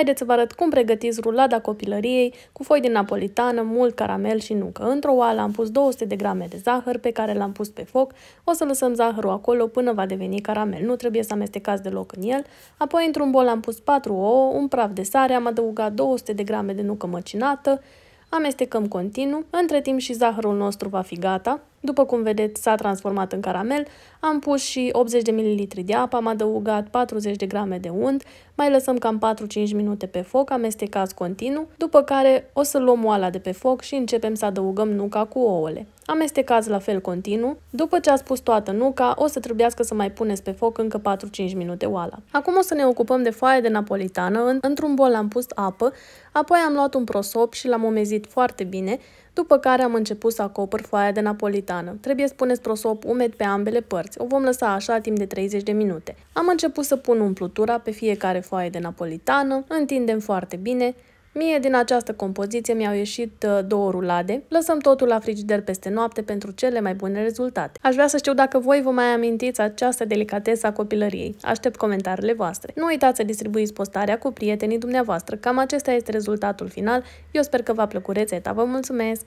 Haideți să vă arăt cum pregătiți rulada copilăriei cu foi din napolitană, mult caramel și nucă. Într-o oală am pus 200 de grame de zahăr pe care l-am pus pe foc. O să lăsăm zahărul acolo până va deveni caramel. Nu trebuie să amestecați deloc în el. Apoi într-un bol am pus 4 ouă, un praf de sare, am adăugat 200 de grame de nucă măcinată, Amestecăm continuu, între timp și zahărul nostru va fi gata. După cum vedeți, s-a transformat în caramel, am pus și 80 de ml de apă, am adăugat 40 de grame de unt, mai lăsăm cam 4-5 minute pe foc, amestecați continuu, după care o să luăm oala de pe foc și începem să adăugăm nuca cu ouăle. Amestecați la fel continuu. După ce ați pus toată nuca, o să trebuiască să mai puneți pe foc încă 4-5 minute oala. Acum o să ne ocupăm de foaie de napolitană. Într-un bol am pus apă, apoi am luat un prosop și l-am omezit foarte bine, după care am început să acopăr foaia de napolitană. Trebuie să puneți prosop umed pe ambele părți. O vom lăsa așa timp de 30 de minute. Am început să pun umplutura pe fiecare foaie de napolitană, întindem foarte bine, Mie din această compoziție mi-au ieșit uh, două rulade. Lăsăm totul la frigider peste noapte pentru cele mai bune rezultate. Aș vrea să știu dacă voi vă mai amintiți această delicatesă a copilăriei. Aștept comentariile voastre. Nu uitați să distribuiți postarea cu prietenii dumneavoastră. Cam acesta este rezultatul final. Eu sper că v-a plăcut rețeta. Vă mulțumesc!